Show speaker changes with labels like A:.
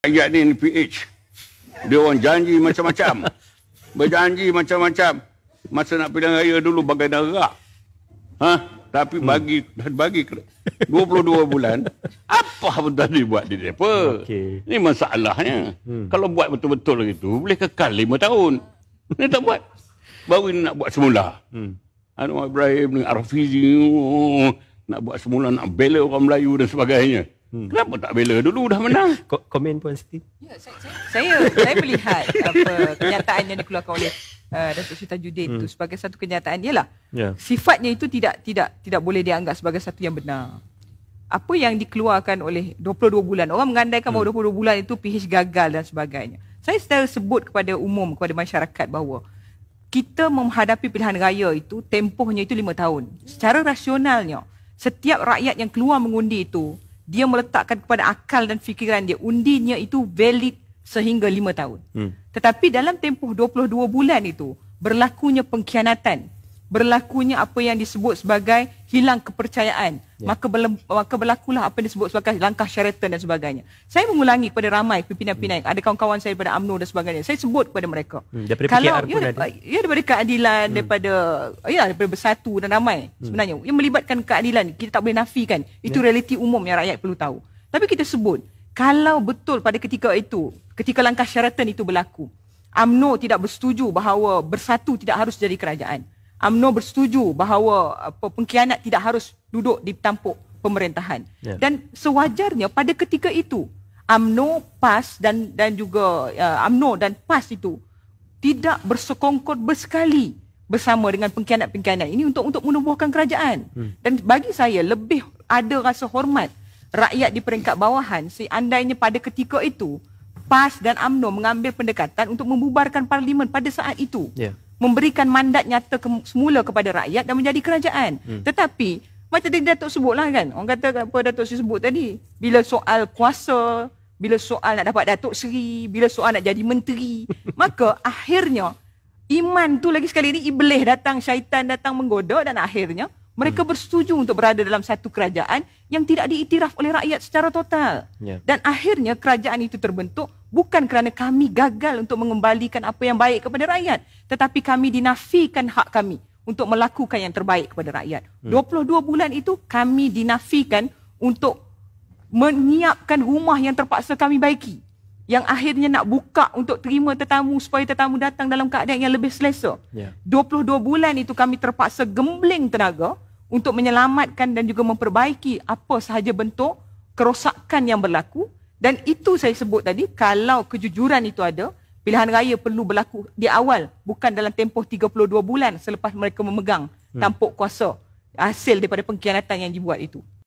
A: Ayat ni NPH. Dia orang janji macam-macam. Berjanji macam-macam. Masa nak pilihan raya dulu bagai darah. Ha? Tapi bagi hmm. bagi 22 bulan apa benda ni buat di depa? Okay. Ini masalahnya. Hmm. Kalau buat betul-betul gitu boleh kekal 5 tahun. Ni tak buat. Baru ni nak buat semula. Hmm. Anwar Ibrahim dengan Arfizi oh, oh, oh, nak buat semula nak bela orang Melayu dan sebagainya. Hmm. Kenapa tak bela dulu dah menang? Ko- komen pun Siti. Ya, saya, saya, saya, melihat apa kenyataan yang dikeluarkan oleh uh, Datuk Sri Tajuddin itu hmm. sebagai satu kenyataan ialah yeah. sifatnya itu tidak tidak tidak boleh dianggap sebagai satu yang benar. Apa yang dikeluarkan oleh 22 bulan orang mengandaikan hmm. bahawa 22 bulan itu PH gagal dan sebagainya. Saya selalu sebut kepada umum kepada masyarakat bahawa kita menghadapi pilihan raya itu tempohnya itu 5 tahun. Secara rasionalnya setiap rakyat yang keluar mengundi itu dia meletakkan kepada akal dan fikiran dia undinya itu valid sehingga 5 tahun. Hmm. Tetapi dalam tempoh 22 bulan itu berlakunya pengkhianatan berlakunya apa yang disebut sebagai hilang kepercayaan yeah. maka berle- maka berlakulah apa yang disebut sebagai langkah syaratan dan sebagainya saya mengulangi kepada ramai pimpinan-pimpinan hmm. ada kawan-kawan saya daripada UMNO dan sebagainya saya sebut kepada mereka hmm, daripada kalau PKR ya, ada. ya daripada keadilan hmm. daripada ya daripada bersatu dan ramai hmm. sebenarnya yang melibatkan keadilan kita tak boleh nafikan itu yeah. realiti umum yang rakyat perlu tahu tapi kita sebut kalau betul pada ketika itu ketika langkah syaratan itu berlaku UMNO tidak bersetuju bahawa bersatu tidak harus jadi kerajaan UMNO bersetuju bahawa uh, pengkhianat tidak harus duduk di tampuk pemerintahan. Yeah. Dan sewajarnya pada ketika itu UMNO PAS dan dan juga uh, UMNO dan PAS itu tidak bersekongkot bersekali bersama dengan pengkhianat-pengkhianat ini untuk untuk menubuhkan kerajaan. Hmm. Dan bagi saya lebih ada rasa hormat rakyat di peringkat bawahan seandainya pada ketika itu PAS dan UMNO mengambil pendekatan untuk membubarkan parlimen pada saat itu. Yeah memberikan mandat nyata ke- semula kepada rakyat dan menjadi kerajaan. Hmm. Tetapi macam tadi Datuk sebutlah kan. Orang kata apa Datuk Seri sebut tadi. Bila soal kuasa, bila soal nak dapat Datuk Seri, bila soal nak jadi menteri, maka akhirnya iman tu lagi sekali ni iblis datang, syaitan datang menggoda dan akhirnya mereka hmm. bersetuju untuk berada dalam satu kerajaan yang tidak diiktiraf oleh rakyat secara total. Ya. Dan akhirnya kerajaan itu terbentuk bukan kerana kami gagal untuk mengembalikan apa yang baik kepada rakyat, tetapi kami dinafikan hak kami untuk melakukan yang terbaik kepada rakyat. Hmm. 22 bulan itu kami dinafikan untuk menyiapkan rumah yang terpaksa kami baiki. Yang akhirnya nak buka untuk terima tetamu supaya tetamu datang dalam keadaan yang lebih selesa. Yeah. 22 bulan itu kami terpaksa gembling tenaga hmm untuk menyelamatkan dan juga memperbaiki apa sahaja bentuk kerosakan yang berlaku dan itu saya sebut tadi kalau kejujuran itu ada pilihan raya perlu berlaku di awal bukan dalam tempoh 32 bulan selepas mereka memegang hmm. tampuk kuasa hasil daripada pengkhianatan yang dibuat itu